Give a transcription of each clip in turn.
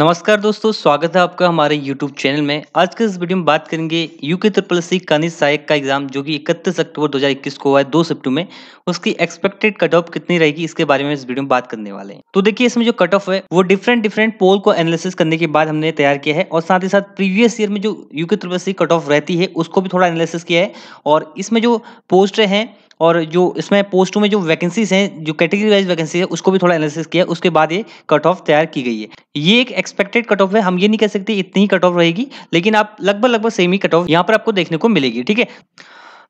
नमस्कार दोस्तों स्वागत है आपका हमारे YouTube चैनल में आज के इस वीडियो में बात करेंगे यूके ट्रिपल सी कनिज सहायक का एग्जाम जो कि 31 अक्टूबर 2021 को हुआ है दो शिफ्टों में उसकी एक्सपेक्टेड कट ऑफ कितनी रहेगी इसके बारे में इस वीडियो में बात करने वाले हैं तो देखिए इसमें जो कट ऑफ है वो डिफरेंट डिफरेंट पोल को एनालिसिस करने के बाद हमने तैयार किया है और साथ ही साथ प्रीवियस ईयर में जो UK triple C cut off रहती है उसको भी थोड़ा एनालिसिस किया है और इसमें जो पोस्ट है और जो इसमें पोस्टों में जो वैकेंसीज हैं जो कैटेगरी वाइज वैकेंसी है उसको भी थोड़ा एनालिसिस किया उसके बाद ये कट ऑफ तैयार की गई है ये एक एक्सपेक्टेड कट ऑफ है हम ये नहीं कह सकते इतनी ही कट ऑफ रहेगी लेकिन आप लगभग लगभग सेम ही कट ऑफ यहाँ पर आपको देखने को मिलेगी ठीक है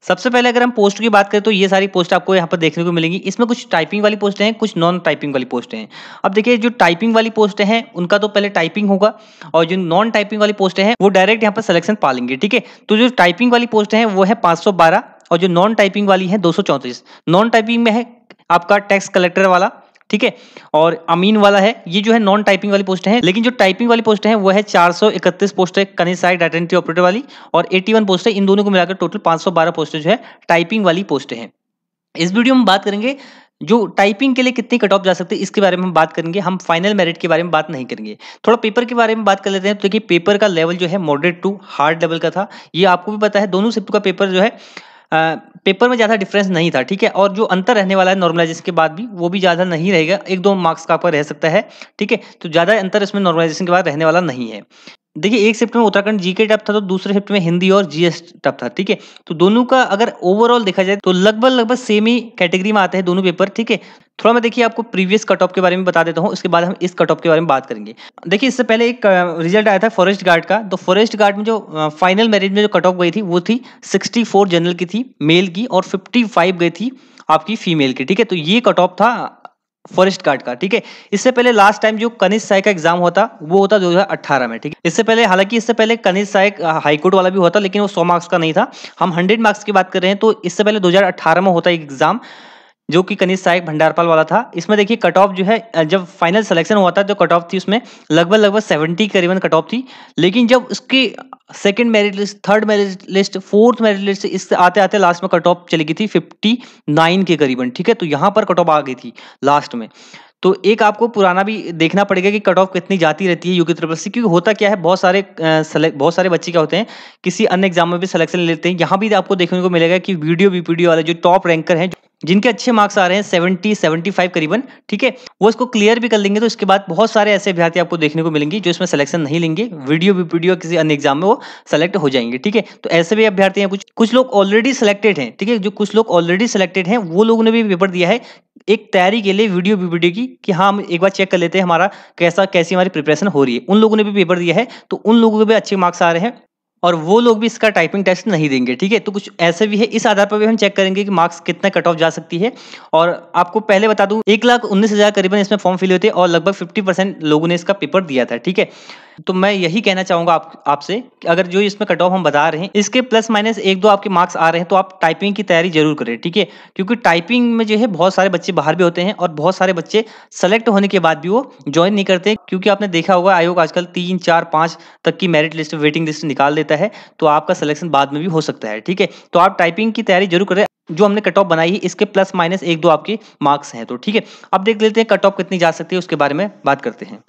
सबसे पहले अगर हम पोस्ट की बात करें तो ये सारी पोस्ट आपको यहाँ पर देखने को मिलेंगी इसमें कुछ टाइपिंग वाली पोस्टें हैं कुछ नॉन टाइपिंग वाली पोस्टें हैं अब देखिए जो टाइपिंग वाली पोस्ट हैं उनका तो पहले टाइपिंग होगा और जो नॉन टाइपिंग वाली पोस्टें हैं वो डायरेक्ट यहाँ पर सिलेक्शन पा लेंगे ठीक है तो जो टाइपिंग वाली पोस्ट है वो है पाँच और जो नॉन टाइपिंग वाली है दो नॉन टाइपिंग में है आपका टैक्स कलेक्टर वाला ठीक है और अमीन वाला है ये जो है नॉन टाइपिंग वाली पोस्ट है लेकिन जो टाइपिंग वाली पोस्ट है वो है 431 पोस्ट है कनी साइड आइडेंटिटी ऑपरेटर वाली और 81 पोस्ट है इन दोनों को मिलाकर टोटल 512 पोस्ट जो है टाइपिंग वाली पोस्ट है इस वीडियो में बात करेंगे जो टाइपिंग के लिए कितनी कट ऑफ जा सकती है इसके बारे में हम बात करेंगे हम फाइनल मेरिट के बारे में बात नहीं करेंगे थोड़ा पेपर के बारे में बात कर लेते हैं तो देखिए पेपर का लेवल जो है मॉडरेट टू हार्ड लेवल का था ये आपको भी पता है दोनों शिफ्ट का पेपर जो है पेपर में ज़्यादा डिफरेंस नहीं था ठीक है और जो अंतर रहने वाला है नॉर्मलाइजेशन के बाद भी वो भी ज़्यादा नहीं रहेगा एक दो मार्क्स का आपका रह सकता है ठीक है तो ज़्यादा अंतर इसमें नॉर्मलाइजेशन के बाद रहने वाला नहीं है देखिए एक शिफ्ट में उत्तराखंड जीके टप था तो दूसरे शिफ्ट में हिंदी और जीएस टप था ठीक है तो दोनों का अगर ओवरऑल देखा जाए तो लगभग लगभग सेम ही कैटेगरी में आते हैं दोनों पेपर ठीक है थोड़ा मैं देखिए आपको प्रीवियस कट ऑफ के बारे में बता देता हूँ उसके बाद हम इस कट ऑफ के बारे में बात करेंगे देखिए इससे पहले एक रिजल्ट आया था फॉरेस्ट गार्ड का तो फॉरेस्ट गार्ड में जो फाइनल मैरिज में जो कट ऑफ गई थी वो थी सिक्सटी जनरल की थी मेल की और फिफ्टी गई थी आपकी फीमेल की ठीक है तो ये कट ऑफ था फॉरेस्ट गार्ड का ठीक है इससे पहले लास्ट टाइम जो कनिष्ठ सहायक का एग्जाम होता वो होता अठारह में ठीक है इससे पहले हालांकि इससे पहले कनिष्ठ सहायक हाईकोर्ट वाला भी होता लेकिन वो सौ मार्क्स का नहीं था हम हंड्रेड मार्क्स की बात कर रहे हैं तो इससे पहले दो हजार अठारह में होता एक एग्जाम जो कि कनिष सहायक भंडारपाल वाला था इसमें देखिए कट ऑफ जो है जब फाइनल सिलेक्शन हुआ था जो कट ऑफ थी उसमें लगभग लगभग सेवेंटी करीबन कट ऑफ थी लेकिन जब उसकी second merit list third merit list fourth merit list इससे आते आते लास्ट में कट ऑफ चली गई थी फिफ्टी नाइन के करीबन ठीक है तो यहाँ पर कट ऑफ आ गई थी लास्ट में तो एक आपको पुराना भी देखना पड़ेगा कि कट ऑफ कितनी जाती रहती है यूके ट्रिपल सी क्योंकि होता क्या है बहुत सारे सेलेक्ट बहुत सारे बच्चे क्या होते हैं किसी अन्य एग्जाम में भी सिलेक्शन लेते हैं यहाँ भी आपको देखने को मिलेगा कि वीडियो बीपीडियो वाले जो टॉप रैंकर हैं जिनके अच्छे मार्क्स आ रहे हैं सेवेंटी सेवेंटी फाइव करीबन ठीक है वो इसको क्लियर भी कर लेंगे तो इसके बाद बहुत सारे ऐसे अभ्यर्थी आपको देखने को मिलेंगे जो इसमें सिलेक्शन नहीं लेंगे वीडियो वीडियो किसी अन्य एग्जाम में वो सेलेक्ट हो जाएंगे ठीक है तो ऐसे भी अभ्यर्थी हैं कुछ कुछ लोग ऑलरेडी सेलेक्टेड हैं ठीक है जो कुछ लोग ऑलरेडी सेलेक्टेड हैं वो लोगों ने भी पेपर दिया है एक तैयारी के लिए वीडियो भी वीडियो की कि हाँ हम एक बार चेक कर लेते हैं हमारा कैसा कैसी हमारी प्रिपरेशन हो रही है उन लोगों ने भी पेपर दिया है तो उन लोगों के भी अच्छे मार्क्स आ रहे हैं और वो लोग भी इसका टाइपिंग टेस्ट नहीं देंगे ठीक है तो कुछ ऐसे भी है इस आधार पर भी हम चेक करेंगे कि मार्क्स कितना कट ऑफ जा सकती है और आपको पहले बता दूं एक लाख उन्नीस हज़ार करीबन इसमें फॉर्म फिल हुए थे और लगभग फिफ्टी परसेंट लोगों ने इसका पेपर दिया था ठीक है तो मैं यही कहना चाहूंगा आपसे कि अगर जो इसमें कट ऑफ हम बता रहे हैं इसके प्लस माइनस एक दो आपके मार्क्स आ रहे हैं तो आप टाइपिंग की तैयारी जरूर करें ठीक है क्योंकि टाइपिंग में जो है बहुत सारे बच्चे बाहर भी होते हैं और बहुत सारे बच्चे सेलेक्ट होने के बाद भी वो ज्वाइन नहीं करते क्योंकि आपने देखा होगा आयोग आजकल तीन चार पांच तक की मेरिट लिस्ट वेटिंग लिस्ट निकाल देता है जाता है तो आपका सिलेक्शन बाद में भी हो सकता है ठीक है तो आप टाइपिंग की तैयारी जरूर करें जो हमने कट ऑफ बनाई है इसके प्लस माइनस एक दो आपके मार्क्स हैं तो ठीक है अब देख लेते हैं कट ऑफ कितनी जा सकती है उसके बारे में बात करते हैं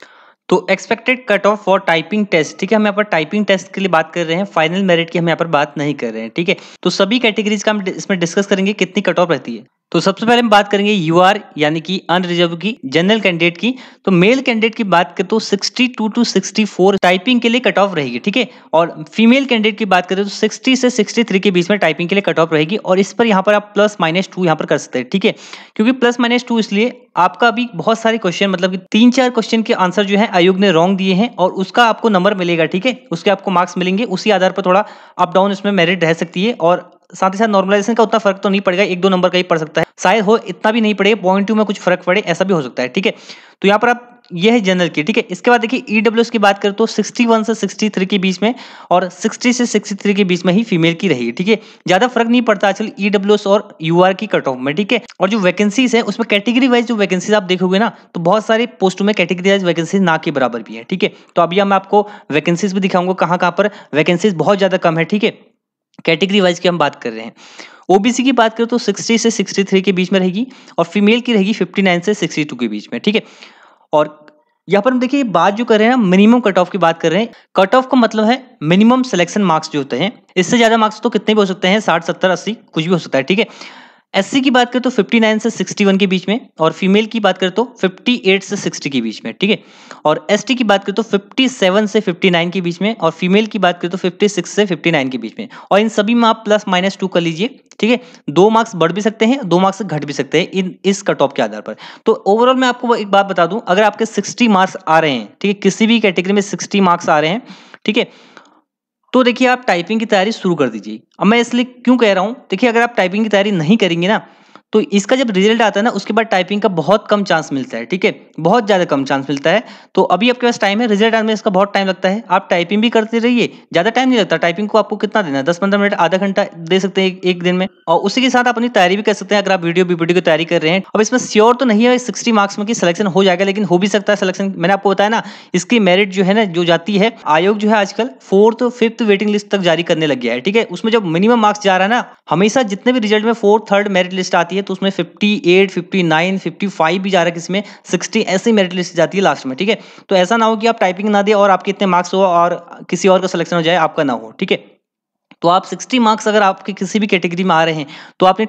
तो expected cut off for typing test ठीक है हम यहाँ पर टाइपिंग टेस्ट के लिए बात कर रहे हैं फाइनल मेरिट की हम यहाँ पर बात नहीं कर रहे हैं ठीक है तो सभी कैटेगरीज का हम इसमें डिस्कस करेंगे कितनी कट ऑफ रहती है तो सबसे पहले हम बात करेंगे यू आर यानी कि अनरिजर्व की जनरल कैंडिडेट की तो मेल कैंडिडेट की बात करें तो 62 टू 64 टाइपिंग के लिए कट ऑफ रहेगी ठीक है और फीमेल कैंडिडेट की बात करें तो 60 से 63 के बीच में टाइपिंग के लिए कट ऑफ रहेगी और इस पर यहाँ पर आप प्लस माइनस टू यहाँ पर कर सकते हैं ठीक है क्योंकि प्लस माइनस टू इसलिए आपका भी बहुत सारे क्वेश्चन मतलब कि तीन चार क्वेश्चन के आंसर जो है आयोग ने रॉन्ग दिए हैं और उसका आपको नंबर मिलेगा ठीक है उसके आपको मार्क्स मिलेंगे उसी आधार पर थोड़ा अप डाउन इसमें मेरिट रह सकती है और साथ ही साथ नॉर्मलाइजेशन का उतना फर्क तो नहीं पड़ेगा एक दो नंबर का ही पड़ सकता है शायद हो इतना भी नहीं पड़े पॉइंट टू में कुछ फर्क पड़े ऐसा भी हो सकता है ठीक है तो यहाँ पर आप ये है जनरल की ठीक है इसके बाद देखिए ई e की बात करें तो 61 से 63 के बीच में और 60 से 63 के बीच में ही फीमेल की रही ठीक है ज्यादा फर्क नहीं पड़ता आजकल ई e और यू की कट ऑफ में ठीक है और जो वैकेंसीज है उसमें कैटेगरी वाइज जो वैकेंसीज आप देखोगे ना तो बहुत सारे पोस्ट में कैटेगरी वाइज वैकेंसी ना के बराबर भी है ठीक है तो अभी हम आपको वैकेंसीज भी दिखाऊंगा कहाँ कहाँ पर वैकेंसीज बहुत ज्यादा कम है ठीक है कैटेगरी वाइज की हम बात कर रहे हैं ओबीसी की बात करें तो 60 से 63 के बीच में रहेगी और फीमेल की रहेगी 59 से 62 के बीच में ठीक है और यहाँ पर हम देखिए बात जो कर रहे हैं मिनिमम कट ऑफ की बात कर रहे हैं कट ऑफ का मतलब है मिनिमम सिलेक्शन मार्क्स जो होते हैं इससे ज्यादा मार्क्स तो कितने भी हो सकते हैं साठ सत्तर अस्सी कुछ भी हो सकता है ठीक है एस की बात करें तो 59 से 61 के बीच में और फीमेल की बात करें तो 58 से 60 के बीच में ठीक है और एस की बात करें तो 57 से 59 के बीच में और फीमेल की बात करें तो 56 से 59 के बीच में और इन सभी में आप प्लस माइनस टू कर लीजिए ठीक है दो मार्क्स बढ़ भी सकते हैं दो मार्क्स घट भी सकते हैं इन इस कट ऑफ के आधार पर तो ओवरऑल मैं आपको एक बात बता दूं अगर आपके सिक्सटी मार्क्स आ रहे हैं ठीक है किसी भी कैटेगरी में सिक्सटी मार्क्स आ रहे हैं ठीक है तो देखिए आप टाइपिंग की तैयारी शुरू कर दीजिए अब मैं इसलिए क्यों कह रहा हूँ देखिए अगर आप टाइपिंग की तैयारी नहीं करेंगे ना तो इसका जब रिजल्ट आता है ना उसके बाद टाइपिंग का बहुत कम चांस मिलता है ठीक है बहुत ज़्यादा कम चांस मिलता है तो अभी आपके पास टाइम है रिजल्ट आने में इसका बहुत टाइम लगता है आप टाइपिंग भी करते रहिए ज़्यादा टाइम नहीं लगता टाइपिंग को आपको कितना देना है दस पंद्रह मिनट आधा घंटा दे सकते हैं एक दिन में और उसी के साथ अपनी तैयारी भी कर सकते हैं अगर आप वीडियो बीपीडी की तैयारी कर रहे हैं अब इसमें श्योर तो नहीं है सिक्सटी मार्क्स में सिलेक्शन हो जाएगा लेकिन हो भी सकता है सिलेक्शन मैंने आपको बताया ना इसकी मेरिट जो है ना जो जाती है आयोग जो है आजकल फोर्थ फिफ्थ वेटिंग लिस्ट तक जारी करने लग गया है ठीक है उसमें जब मिनिमम मार्क्स जा रहा है ना हमेशा जितने भी रिजल्ट में फोर्थ थर्ड मेरिट लिस्ट आती है तो उसमें 58, 59, 55 भी जा रहा है किसमें 60 ऐसी मेरिट लिस्ट जाती है लास्ट में ठीक है तो ऐसा ना हो कि आप टाइपिंग ना दे और आपके इतने मार्क्स हो और किसी और का सिलेक्शन हो जाए आपका ना हो ठीक है तो आप 60 मार्क्स अगर आपके किसी भी कैटेगरी में आ रहे हैं तो आपने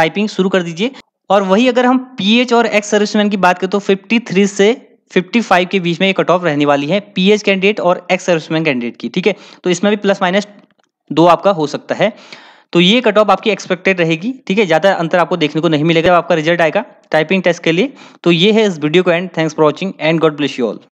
टाइपिंग शुरू कर दीजिए और वही अगर हम पी और एक्स सर्विसमैन की बात करें तो फिफ्टी से 55 के बीच में ये कट ऑफ रहने वाली है पीएच कैंडिडेट और एक्स सर्विसमैन कैंडिडेट की ठीक है तो इसमें भी प्लस माइनस दो आपका हो सकता है तो ये कट ऑफ आपकी एक्सपेक्टेड रहेगी ठीक है ज़्यादा अंतर आपको देखने को नहीं मिलेगा आपका रिजल्ट आएगा टाइपिंग टेस्ट के लिए तो ये है इस वीडियो को and thanks for watching and God bless you all